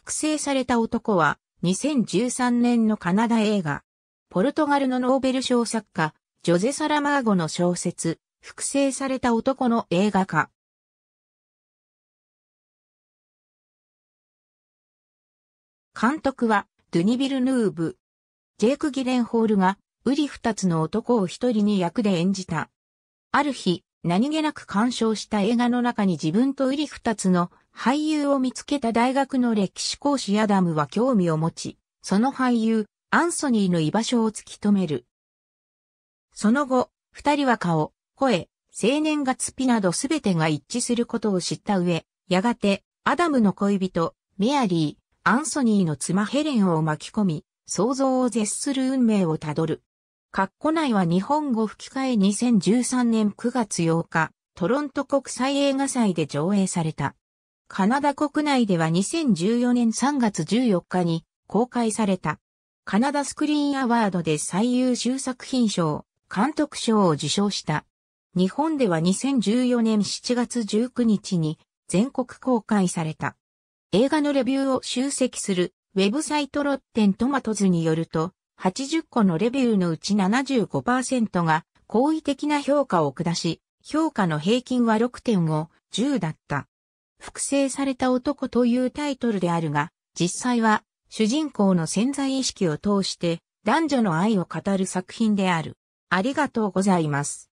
複製された男は、2013年のカナダ映画、ポルトガルのノーベル賞作家、ジョゼ・サラマーゴの小説、複製された男の映画化。監督は、ドゥニビル・ヌーブ。ジェイク・ギレンホールが、ウリ二つの男を一人に役で演じた。ある日、何気なく鑑賞した映画の中に自分とウリ二つの俳優を見つけた大学の歴史講師アダムは興味を持ち、その俳優、アンソニーの居場所を突き止める。その後、二人は顔、声、青年月日などすべてが一致することを知った上、やがて、アダムの恋人、メアリー、アンソニーの妻ヘレンを巻き込み、想像を絶する運命をたどる。カッコ内は日本語吹き替え2013年9月8日、トロント国際映画祭で上映された。カナダ国内では2014年3月14日に公開された。カナダスクリーンアワードで最優秀作品賞、監督賞を受賞した。日本では2014年7月19日に全国公開された。映画のレビューを集積するウェブサイトロッテントマトズによると、80個のレビューのうち75%が好意的な評価を下し、評価の平均は6.5、10だった。複製された男というタイトルであるが、実際は主人公の潜在意識を通して男女の愛を語る作品である。ありがとうございます。